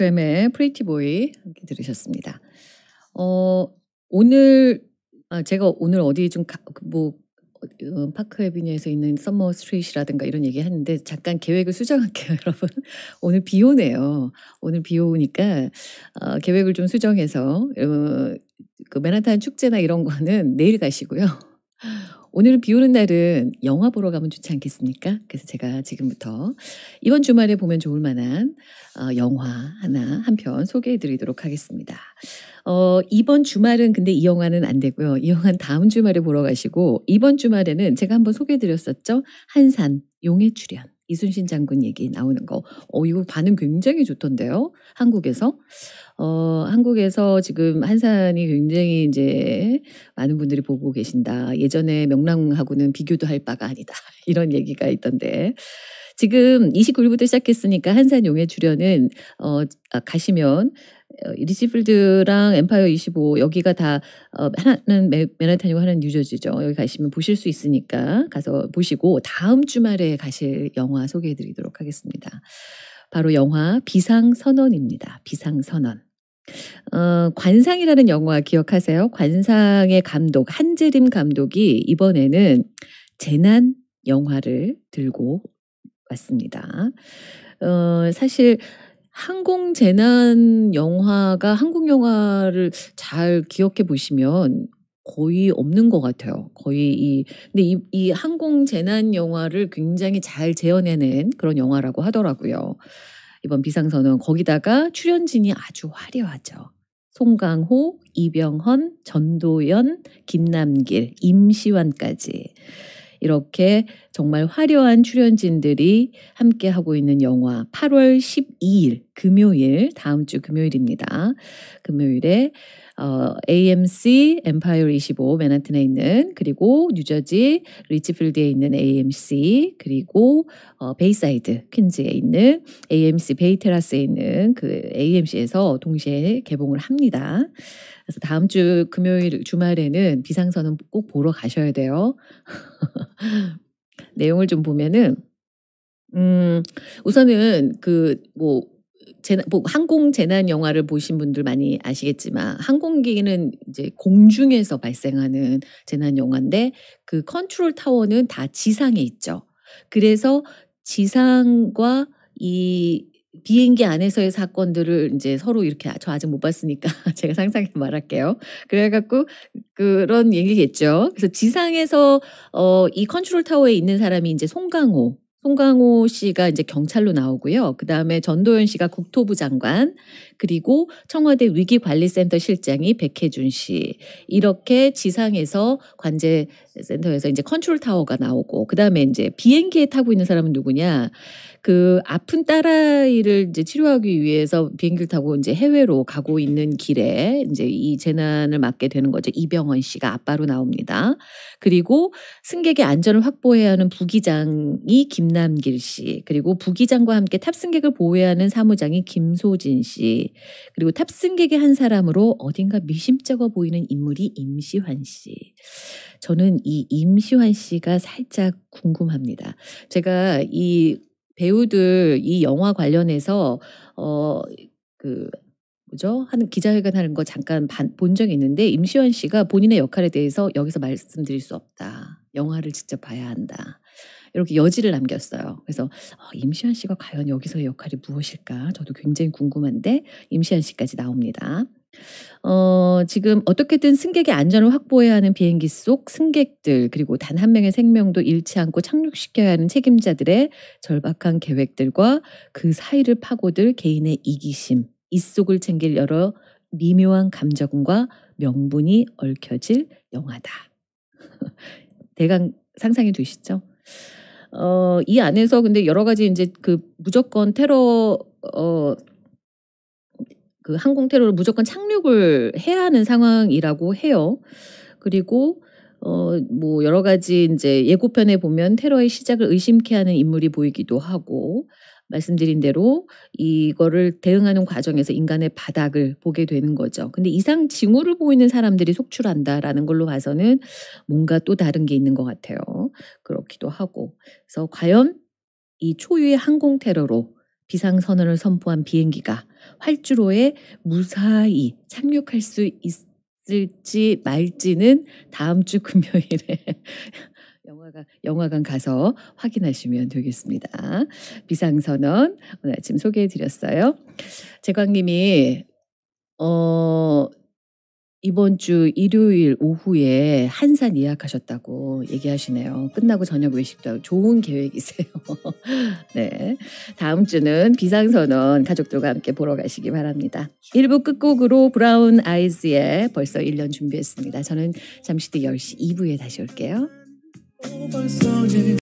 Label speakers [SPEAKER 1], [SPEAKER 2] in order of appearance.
[SPEAKER 1] 뱀의 프리티 보이 함께 들으셨습니다. 어, 오늘 아, 제가 오늘 어디 좀뭐 그 어, 파크 에비뉴에서 있는 썸머 스트리트라든가 이런 얘기 했는데 잠깐 계획을 수정할게요, 여러분. 오늘 비 오네요. 오늘 비 오니까 어, 계획을 좀 수정해서 어, 그 맨하탄 축제나 이런 거는 내일 가시고요. 오늘은 비 오는 날은 영화 보러 가면 좋지 않겠습니까? 그래서 제가 지금부터 이번 주말에 보면 좋을 만한 어, 영화 하나 한 편 소개해 드리도록 하겠습니다. 어, 이번 주말은 근데 이 영화는 안 되고요. 이 영화는 다음 주말에 보러 가시고 이번 주말에는 제가 한번 소개해 드렸었죠. 한산 용의 출연. 이순신 장군 얘기 나오는 거. 어, 이거 반응 굉장히 좋던데요. 한국에서. 어, 한국에서 지금 한산이 굉장히 이제 많은 분들이 보고 계신다. 예전에 명랑하고는 비교도 할 바가 아니다. 이런 얘기가 있던데. 지금 29일부터 시작했으니까 한산 용의 주련은 어, 아, 가시면 어, 리치필드랑 엠파이어 25 여기가 다 어, 하나는 맨하탄이고 하나는 뉴저지죠. 여기 가시면 보실 수 있으니까 가서 보시고 다음 주말에 가실 영화 소개해드리도록 하겠습니다. 바로 영화 비상선언입니다. 비상선언. 어, 관상이라는 영화 기억하세요? 관상의 감독 한재림 감독이 이번에는 재난 영화를 들고 왔습니다. 어, 사실 항공 재난 영화가 한국 영화를 잘 기억해 보시면 거의 없는 것 같아요. 거의 이 근데 이, 이 항공 재난 영화를 굉장히 잘 재현해낸 그런 영화라고 하더라고요. 이번 비상선언 거기다가 출연진이 아주 화려하죠. 송강호, 이병헌, 전도연, 김남길, 임시완까지. 이렇게 정말 화려한 출연진들이 함께 하고 있는 영화 8월 12일 금요일 다음 주 금요일입니다. 금요일에 어, AMC 엠파이어 25 맨하튼에 있는 그리고 뉴저지 리치필드에 있는 AMC 그리고 어, 베이사이드 퀸즈에 있는 AMC 베이테라스에 있는 그 AMC에서 동시에 개봉을 합니다. 그래서 다음 주 금요일 주말에는 비상선은 꼭 보러 가셔야 돼요. 내용을 좀 보면은 음, 우선은 그뭐 재난, 뭐 항공 재난 영화를 보신 분들 많이 아시겠지만 항공기는 이제 공중에서 발생하는 재난 영화인데 그 컨트롤 타워는 다 지상에 있죠. 그래서 지상과 이 비행기 안에서의 사건들을 이제 서로 이렇게 아, 저 아직 못 봤으니까 제가 상상해 말할게요. 그래갖고 그런 얘기겠죠. 그래서 지상에서 어, 이 컨트롤 타워에 있는 사람이 이제 송강호 송강호 씨가 이제 경찰로 나오고요. 그 다음에 전도연 씨가 국토부 장관, 그리고 청와대 위기관리센터 실장이 백혜준 씨. 이렇게 지상에서 관제 센터에서 이제 컨트롤 타워가 나오고 그다음에 이제 비행기에 타고 있는 사람은 누구냐? 그 아픈 딸아이를 이제 치료하기 위해서 비행기를 타고 이제 해외로 가고 있는 길에 이제 이 재난을 맞게 되는 거죠. 이병헌 씨가 아빠로 나옵니다. 그리고 승객의 안전을 확보해야 하는 부기장이 김남길 씨, 그리고 부기장과 함께 탑승객을 보호해야 하는 사무장이 김소진 씨, 그리고 탑승객의 한 사람으로 어딘가 미심쩍어 보이는 인물이 임시환 씨. 저는 이 임시환 씨가 살짝 궁금합니다. 제가 이 배우들 이 영화 관련해서 어그 뭐죠? 하는 기자회견 하는 거 잠깐 본 적이 있는데 임시완 씨가 본인의 역할에 대해서 여기서 말씀드릴 수 없다. 영화를 직접 봐야 한다. 이렇게 여지를 남겼어요. 그래서 어, 임시완 씨가 과연 여기서의 역할이 무엇일까? 저도 굉장히 궁금한데 임시완 씨까지 나옵니다. 어, 지금 어떻게든 승객의 안전을 확보해야 하는 비행기 속 승객들 그리고 단 한 명의 생명도 잃지 않고 착륙시켜야 하는 책임자들의 절박한 계획들과 그 사이를 파고들 개인의 이기심, 이속을 챙길 여러 미묘한 감정과 명분이 얽혀질 영화다. 대강 상상이 되시죠? 어, 이 안에서 근데 여러 가지 이제 그 무조건 테러 어, 그 항공 테러로 무조건 착륙을 해야 하는 상황이라고 해요. 그리고 어, 뭐 여러 가지 이제 예고편에 보면 테러의 시작을 의심케 하는 인물이 보이기도 하고 말씀드린 대로 이거를 대응하는 과정에서 인간의 바닥을 보게 되는 거죠. 근데 이상 징후를 보이는 사람들이 속출한다라는 걸로 봐서는 뭔가 또 다른 게 있는 것 같아요. 그렇기도 하고. 그래서 과연 이 초유의 항공 테러로 비상선언을 선포한 비행기가 활주로에 무사히 착륙할 수 있을지 말지는 다음 주 금요일에 영화관, 영화관 가서 확인하시면 되겠습니다. 비상선언 오늘 아침 소개해드렸어요. 재광님이 어, 이번 주 일요일 오후에 한산 예약하셨다고 얘기하시네요. 끝나고 저녁 외식도 하고 좋은 계획이세요. 네. 다음 주는 비상선언 가족들과 함께 보러 가시기 바랍니다. 1부 끝곡으로 브라운 아이즈의 벌써 1년 준비했습니다. 저는 잠시 뒤 10시 2부에 다시 올게요.